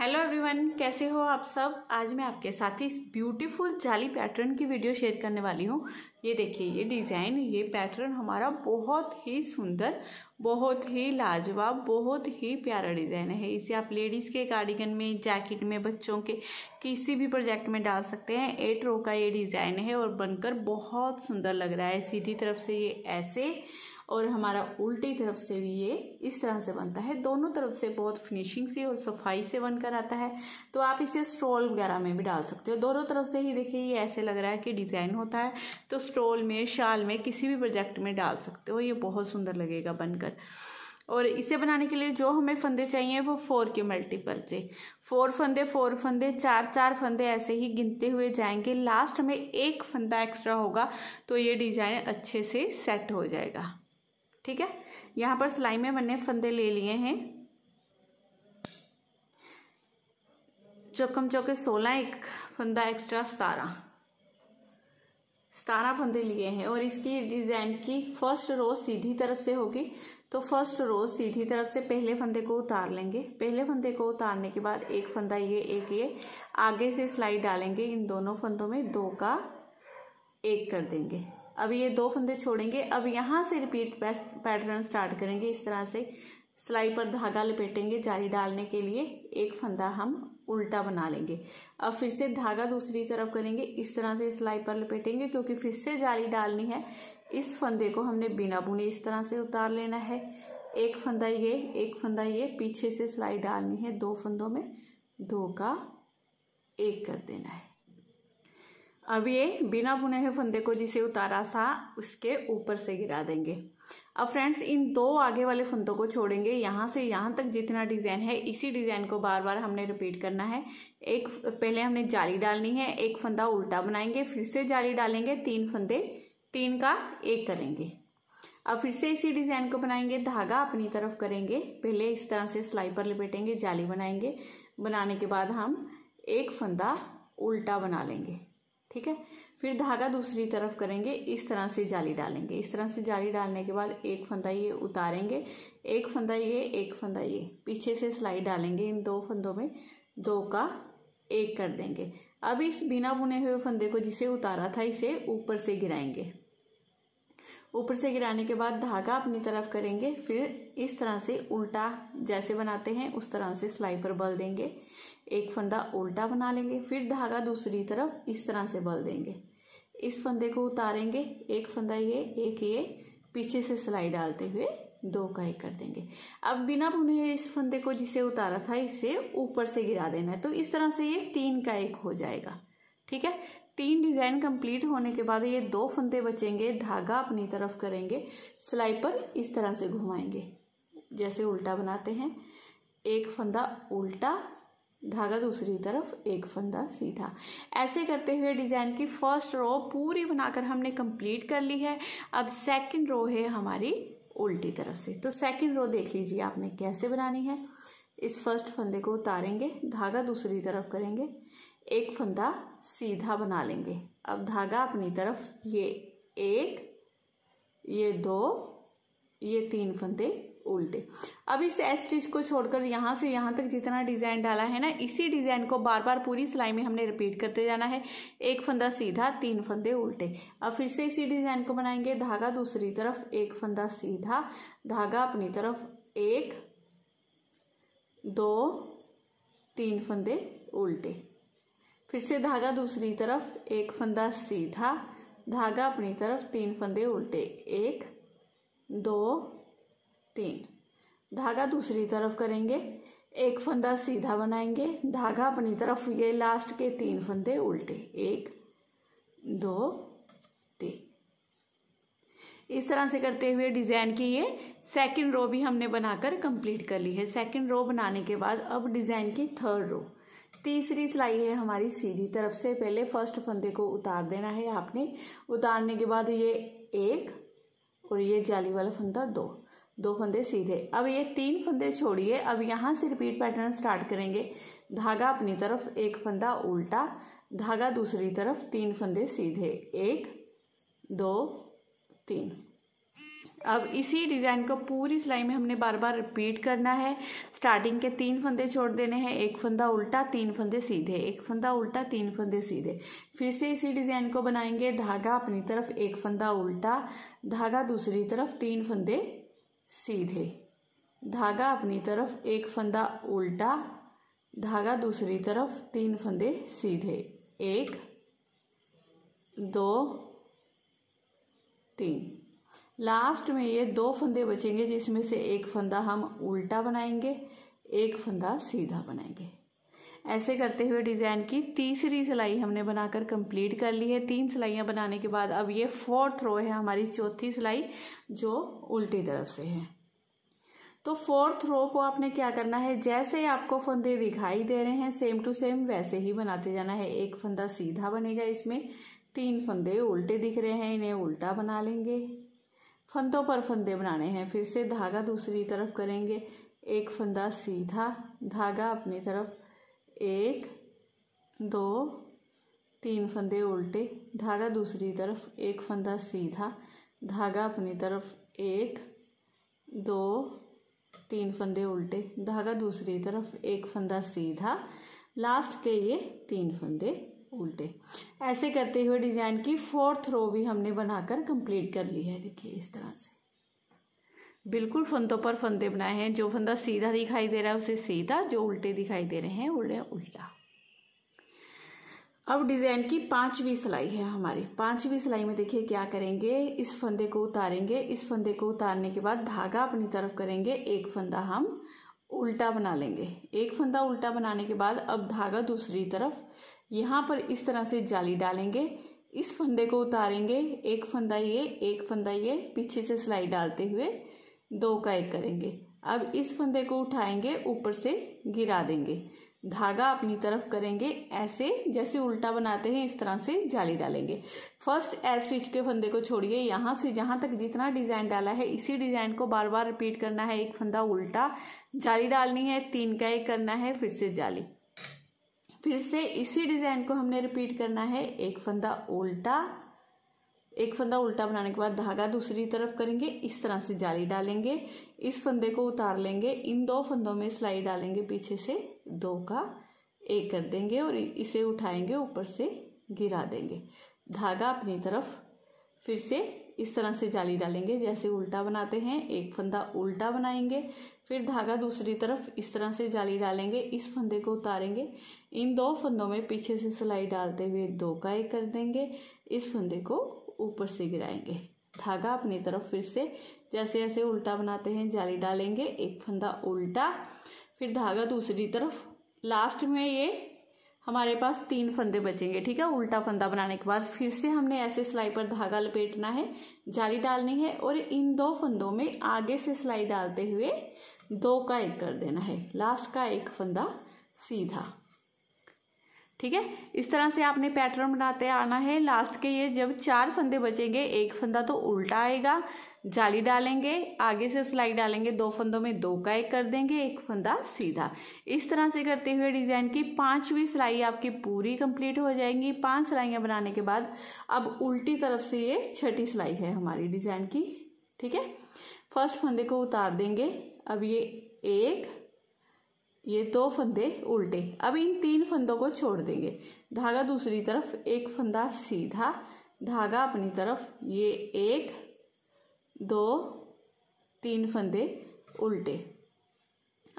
hello everyone कैसे हो आप सब आज मैं आपके साथ इस ब्यूटीफुल जाली पैटर्न की वीडियो शेयर करने वाली हूँ ये देखिए ये डिज़ाइन ये पैटर्न हमारा बहुत ही सुंदर बहुत ही लाजवाब बहुत ही प्यारा डिज़ाइन है इसे आप लेडीज़ के कार्डिगन में जैकेट में बच्चों के किसी भी प्रोजेक्ट में डाल सकते हैं एट रो का ये डिज़ाइन है और बनकर बहुत सुंदर लग रहा है सीधी तरफ से ये ऐसे और हमारा उल्टी तरफ से भी ये इस तरह से बनता है दोनों तरफ से बहुत फिनिशिंग से और सफाई से बनकर आता है तो आप इसे स्ट्रोल वगैरह में भी डाल सकते हो दोनों तरफ से ही देखिए ये ऐसे लग रहा है कि डिज़ाइन होता है तो स्ट्रोल में शाल में किसी भी प्रोजेक्ट में डाल सकते हो ये बहुत सुंदर लगेगा बनकर और इसे बनाने के लिए जो हमें फंदे चाहिए वो फोर के मल्टीपल से फोर फंदे फोर फंदे चार चार फंदे ऐसे ही गिनते हुए जाएंगे लास्ट में एक फंदा एक्स्ट्रा होगा तो ये डिज़ाइन अच्छे से सेट हो जाएगा ठीक है यहाँ पर सिलाई में मैंने फंदे ले लिए हैं चौकम चौके सोलह एक फंदा एक्स्ट्रा सतारह सतारह फंदे लिए हैं और इसकी डिज़ाइन की फर्स्ट रो सीधी तरफ से होगी तो फर्स्ट रो सीधी तरफ से पहले फंदे को उतार लेंगे पहले फंदे को उतारने के बाद एक फंदा ये एक ये आगे से सिलाई डालेंगे इन दोनों फंदों में दो का एक कर देंगे अब ये दो फंदे छोड़ेंगे अब यहाँ से रिपीट पैटर्न स्टार्ट करेंगे इस तरह से सिलाई पर धागा लपेटेंगे जाली डालने के लिए एक फंदा हम उल्टा बना लेंगे अब फिर से धागा दूसरी तरफ करेंगे इस तरह से सिलाई पर लपेटेंगे क्योंकि फिर से जाली डालनी है इस फंदे को हमने बिना बुने इस तरह से उतार लेना है एक फंदा ये एक फंदा ये पीछे से सिलाई डालनी है दो फंदों में दो का एक कर देना है अब ये बिना बुने हुए फंदे को जिसे उतारा था उसके ऊपर से गिरा देंगे अब फ्रेंड्स इन दो आगे वाले फंदों को छोड़ेंगे यहाँ से यहाँ तक जितना डिज़ाइन है इसी डिज़ाइन को बार बार हमने रिपीट करना है एक पहले हमने जाली डालनी है एक फंदा उल्टा बनाएंगे फिर से जाली डालेंगे तीन फंदे तीन का एक करेंगे अब फिर से इसी डिज़ाइन को बनाएंगे धागा अपनी तरफ करेंगे पहले इस तरह से सिलाई पर लपेटेंगे जाली बनाएंगे बनाने के बाद हम एक फंदा उल्टा बना लेंगे ठीक है फिर धागा दूसरी तरफ करेंगे इस तरह से जाली डालेंगे इस तरह से जाली डालने के बाद एक फंदा ये उतारेंगे एक फंदा ये एक फंदा ये पीछे से सिलाई डालेंगे इन दो फंदों में दो का एक कर देंगे अब इस बिना बुने हुए फंदे को जिसे उतारा था इसे ऊपर से गिराएंगे ऊपर से गिराने के बाद धागा अपनी तरफ करेंगे फिर इस तरह से उल्टा जैसे बनाते हैं उस तरह से सिलाई पर बल देंगे एक फंदा उल्टा बना लेंगे फिर धागा दूसरी तरफ इस तरह से बल देंगे इस फंदे को उतारेंगे एक फंदा ये एक ये पीछे से सिलाई डालते हुए दो का एक कर देंगे अब बिना बुने इस फंदे को जिसे उतारा था इसे ऊपर से गिरा देना है तो इस तरह से ये तीन का एक हो जाएगा ठीक है तीन डिज़ाइन कंप्लीट होने के बाद ये दो फंदे बचेंगे धागा अपनी तरफ करेंगे सिलाई पर इस तरह से घुमाएंगे जैसे उल्टा बनाते हैं एक फंदा उल्टा धागा दूसरी तरफ एक फंदा सीधा ऐसे करते हुए डिज़ाइन की फर्स्ट रो पूरी बनाकर हमने कंप्लीट कर ली है अब सेकंड रो है हमारी उल्टी तरफ से तो सेकंड रो देख लीजिए आपने कैसे बनानी है इस फर्स्ट फंदे को उतारेंगे धागा दूसरी तरफ करेंगे एक फंदा सीधा बना लेंगे अब धागा अपनी तरफ ये एक ये दो ये तीन फंदे उल्टे अब इस एस स्टिच को छोड़कर यहाँ से यहाँ तक जितना डिज़ाइन डाला है ना इसी डिज़ाइन को बार बार पूरी सिलाई में हमने रिपीट करते जाना है एक फंदा सीधा तीन फंदे उल्टे अब फिर से इसी डिज़ाइन को बनाएंगे धागा दूसरी तरफ एक फंदा सीधा धागा अपनी तरफ एक दो तीन फंदे उल्टे फिर से धागा दूसरी तरफ एक फंदा सीधा धागा अपनी तरफ तीन फंदे उल्टे एक दो तीन धागा दूसरी तरफ करेंगे एक फंदा सीधा बनाएंगे धागा अपनी तरफ ये लास्ट के तीन फंदे उल्टे एक दो तीन इस तरह से करते हुए डिज़ाइन की ये सेकंड रो भी हमने बनाकर कंप्लीट कर ली है सेकंड रो बनाने के बाद अब डिज़ाइन की थर्ड रो तीसरी सिलाई है हमारी सीधी तरफ से पहले फर्स्ट फंदे को उतार देना है आपने उतारने के बाद ये एक और ये जाली वाला फंदा दो दो फंदे सीधे अब ये तीन फंदे छोड़िए अब यहाँ से रिपीट पैटर्न स्टार्ट करेंगे धागा अपनी तरफ एक फंदा उल्टा धागा दूसरी तरफ तीन फंदे सीधे एक दो तीन अब इसी डिज़ाइन को पूरी सिलाई में हमने बार बार रिपीट करना है स्टार्टिंग के तीन फंदे छोड़ देने हैं एक फंदा उल्टा तीन फंदे सीधे एक फंदा उल्टा तीन फंदे सीधे फिर से इसी डिज़ाइन को बनाएंगे धागा अपनी तरफ एक फंदा उल्टा धागा दूसरी तरफ तीन फंदे सीधे धागा अपनी तरफ एक फंदा उल्टा धागा दूसरी तरफ तीन फंदे सीधे एक दो तीन लास्ट में ये दो फंदे बचेंगे जिसमें से एक फंदा हम उल्टा बनाएंगे एक फंदा सीधा बनाएंगे ऐसे करते हुए डिज़ाइन की तीसरी सिलाई हमने बनाकर कंप्लीट कर ली है तीन सिलाइयाँ बनाने के बाद अब ये फोर्थ रो है हमारी चौथी सिलाई जो उल्टी तरफ से है तो फोर्थ रो को आपने क्या करना है जैसे आपको फंदे दिखाई दे रहे हैं सेम टू सेम वैसे ही बनाते जाना है एक फंदा सीधा बनेगा इसमें तीन फंदे उल्टे दिख रहे हैं इन्हें उल्टा बना लेंगे फंदों पर फंदे बनाने हैं फिर से धागा दूसरी तरफ करेंगे एक फंदा सीधा धागा अपनी तरफ एक दो तीन फंदे उल्टे धागा दूसरी तरफ एक फंदा सीधा धागा अपनी तरफ एक दो तीन फंदे उल्टे धागा दूसरी तरफ एक फंदा सीधा लास्ट के ये तीन फंदे उल्टे ऐसे करते हुए डिज़ाइन की फोर्थ रो भी हमने बनाकर कंप्लीट कर ली है देखिए इस तरह से बिल्कुल फंदों पर फंदे बनाए हैं जो फंदा सीधा दिखाई दे रहा है उसे सीधा जो उल्टे दिखाई दे रहे हैं उल्टे उल्टा अब डिज़ाइन की पांचवी सिलाई है हमारी पांचवी सिलाई में देखिए क्या करेंगे इस फंदे को उतारेंगे इस फंदे को उतारने के बाद धागा अपनी तरफ करेंगे एक फंदा हम उल्टा बना लेंगे एक फंदा उल्टा बनाने के बाद अब धागा दूसरी तरफ यहाँ पर इस तरह से जाली डालेंगे इस फंदे को उतारेंगे एक फंदा ये एक फंदा ये पीछे से सिलाई डालते हुए दो का एक करेंगे अब इस फंदे को उठाएंगे ऊपर से गिरा देंगे धागा अपनी तरफ करेंगे ऐसे जैसे उल्टा बनाते हैं इस तरह से जाली डालेंगे फर्स्ट एस स्टिच के फंदे को छोड़िए यहाँ से जहाँ तक जितना डिज़ाइन डाला है इसी डिज़ाइन को बार बार रिपीट करना है एक फंदा उल्टा जाली डालनी है तीन का एक करना है फिर से जाली फिर से इसी डिज़ाइन को हमने रिपीट करना है एक फंदा उल्टा एक फंदा उल्टा बनाने के बाद धागा दूसरी तरफ करेंगे इस तरह से जाली डालेंगे इस फंदे को उतार लेंगे इन दो फंदों में सिलाई डालेंगे पीछे से दो का एक कर देंगे और इसे उठाएंगे ऊपर से गिरा देंगे धागा अपनी तरफ फिर से इस तरह से जाली डालेंगे जैसे उल्टा बनाते हैं एक फंदा उल्टा बनाएंगे फिर धागा दूसरी तरफ इस तरह से जाली डालेंगे इस फंदे को उतारेंगे इन दो फंदों में पीछे से सिलाई डालते हुए दो का एक कर देंगे इस फंदे को ऊपर से गिराएंगे धागा अपनी तरफ फिर से जैसे जैसे उल्टा बनाते हैं जाली डालेंगे एक फंदा उल्टा फिर धागा दूसरी तरफ लास्ट में ये हमारे पास तीन फंदे बचेंगे ठीक है उल्टा फंदा बनाने के बाद फिर से हमने ऐसे सिलाई पर धागा लपेटना है जाली डालनी है और इन दो फंदों में आगे से सिलाई डालते हुए दो का एक कर देना है लास्ट का एक फंदा सीधा ठीक है इस तरह से आपने पैटर्न बनाते आना है लास्ट के ये जब चार फंदे बचेंगे एक फंदा तो उल्टा आएगा जाली डालेंगे आगे से सिलाई डालेंगे दो फंदों में दो का एक कर देंगे एक फंदा सीधा इस तरह से करते हुए डिज़ाइन की पांचवी सिलाई आपकी पूरी कंप्लीट हो जाएंगी पांच सिलाइयाँ बनाने के बाद अब उल्टी तरफ से ये छठी सिलाई है हमारी डिज़ाइन की ठीक है फर्स्ट फंदे को उतार देंगे अब ये एक ये दो फंदे उल्टे अब इन तीन फंदों को छोड़ देंगे धागा दूसरी तरफ एक फंदा सीधा धागा अपनी तरफ ये एक दो तीन फंदे उल्टे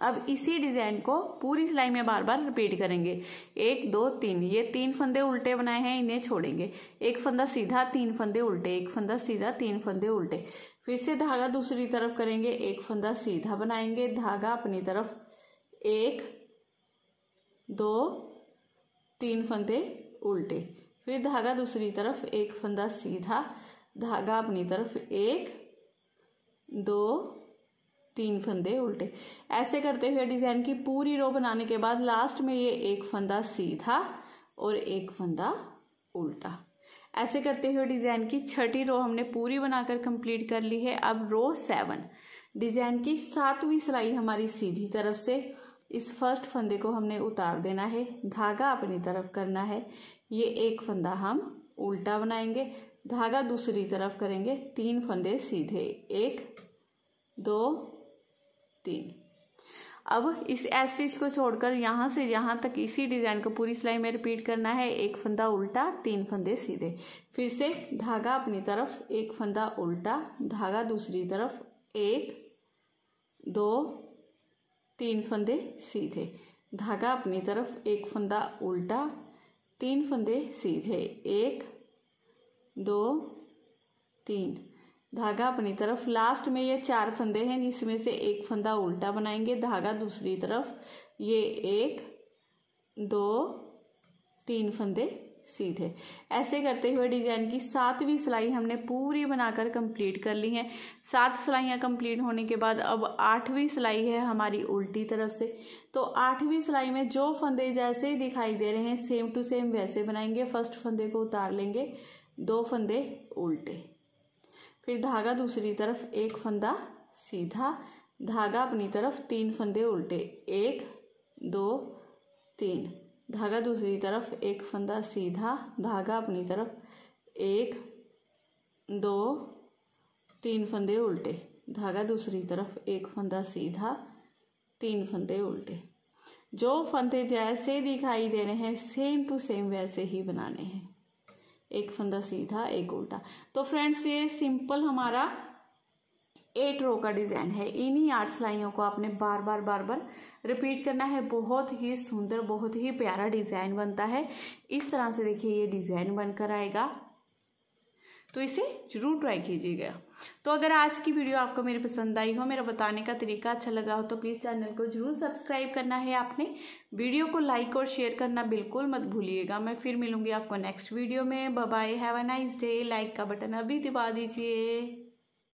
अब इसी डिज़ाइन को पूरी सिलाई में बार बार रिपीट करेंगे एक दो तीन ये तीन फंदे उल्टे बनाए हैं इन्हें छोड़ेंगे एक फंदा सीधा तीन फंदे उल्टे एक फंदा सीधा तीन फंदे उल्टे फिर से धागा दूसरी तरफ करेंगे एक फंदा सीधा बनाएंगे धागा अपनी तरफ एक दो तीन फंदे उल्टे फिर धागा दूसरी तरफ एक फंदा सीधा धागा अपनी तरफ एक दो तीन फंदे उल्टे ऐसे करते हुए डिज़ाइन की पूरी रो बनाने के बाद लास्ट में ये एक फंदा सीधा और एक फंदा उल्टा ऐसे करते हुए डिज़ाइन की छठी रो हमने पूरी बनाकर कंप्लीट कर ली है अब रो सेवन डिजाइन की सातवीं सिलाई हमारी सीधी तरफ से इस फर्स्ट फंदे को हमने उतार देना है धागा अपनी तरफ करना है ये एक फंदा हम उल्टा बनाएंगे धागा दूसरी तरफ करेंगे तीन फंदे सीधे एक दो तीन अब इस एस्टिच को छोड़कर यहाँ से यहाँ तक इसी डिज़ाइन को पूरी सिलाई में रिपीट करना है एक फंदा उल्टा तीन फंदे सीधे फिर से धागा अपनी तरफ एक फंदा उल्टा धागा दूसरी तरफ एक दो तीन फंदे सीधे धागा अपनी तरफ एक फंदा उल्टा तीन फंदे सीधे एक दो तीन धागा अपनी तरफ लास्ट में ये चार फंदे हैं जिसमें से एक फंदा उल्टा बनाएंगे धागा दूसरी तरफ ये एक दो तीन फंदे सीधे ऐसे करते हुए डिज़ाइन की सातवीं सिलाई हमने पूरी बनाकर कंप्लीट कर ली है सात सिलाइयाँ कंप्लीट होने के बाद अब आठवीं सिलाई है हमारी उल्टी तरफ से तो आठवीं सिलाई में जो फंदे जैसे ही दिखाई दे रहे हैं सेम टू सेम वैसे बनाएंगे फर्स्ट फंदे को उतार लेंगे दो फंदे उल्टे फिर धागा दूसरी तरफ एक फंदा सीधा धागा अपनी तरफ तीन फंदे उल्टे एक दो तीन धागा दूसरी तरफ एक फंदा सीधा धागा अपनी तरफ एक दो तीन फंदे उल्टे धागा दूसरी तरफ एक फंदा सीधा तीन फंदे उल्टे जो फंदे जैसे दिखाई दे रहे हैं सेम टू सेम वैसे ही बनाने हैं एक फंदा सीधा एक उल्टा तो फ्रेंड्स ये सिंपल हमारा एट रो का डिज़ाइन है इन्हीं आठ सिलाइयों को आपने बार बार बार बार रिपीट करना है बहुत ही सुंदर बहुत ही प्यारा डिज़ाइन बनता है इस तरह से देखिए ये डिज़ाइन बनकर आएगा तो इसे जरूर ट्राई कीजिएगा तो अगर आज की वीडियो आपको मेरी पसंद आई हो मेरा बताने का तरीका अच्छा लगा हो तो प्लीज़ चैनल को जरूर सब्सक्राइब करना है आपने वीडियो को लाइक और शेयर करना बिल्कुल मत भूलिएगा मैं फिर मिलूंगी आपको नेक्स्ट वीडियो में bye have a nice day like का बटन अभी दबा दीजिए